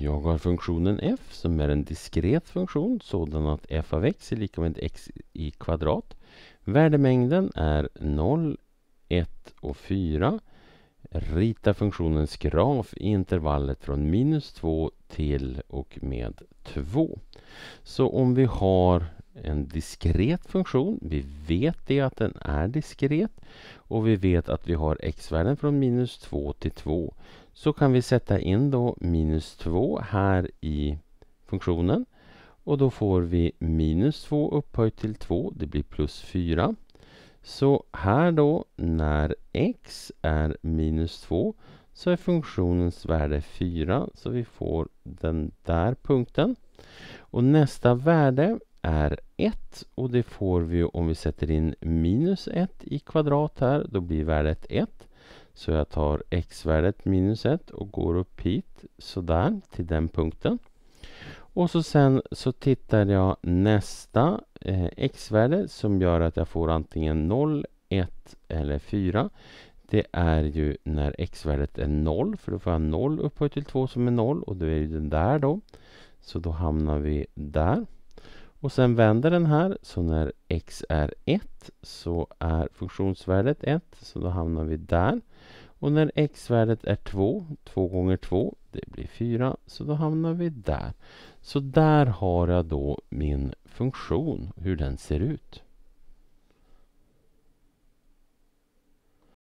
Jag har funktionen f som är en diskret funktion sådan att f av x är lika med x i kvadrat. Värdemängden är 0, 1 och 4. Rita funktionens graf i intervallet från minus 2 till och med 2. Så om vi har en diskret funktion, vi vet det att den är diskret och vi vet att vi har x-värden från minus 2 till 2 så kan vi sätta in då minus 2 här i funktionen. Och då får vi minus 2 upphöjt till 2, det blir plus 4. Så här då, när x är minus 2 så är funktionens värde 4, så vi får den där punkten. Och nästa värde är 1 och det får vi om vi sätter in minus 1 i kvadrat här, då blir värdet 1. Så jag tar x-värdet minus 1 och går upp hit sådär till den punkten. Och så sen så tittar jag nästa eh, x-värde som gör att jag får antingen 0, 1 eller 4. Det är ju när x-värdet är 0 för då får jag 0 upphöjt till 2 som är 0 och då är det den där då. Så då hamnar vi där. Och sen vänder den här, så när x är 1 så är funktionsvärdet 1, så då hamnar vi där. Och när x-värdet är 2, 2 gånger 2, det blir 4, så då hamnar vi där. Så där har jag då min funktion, hur den ser ut.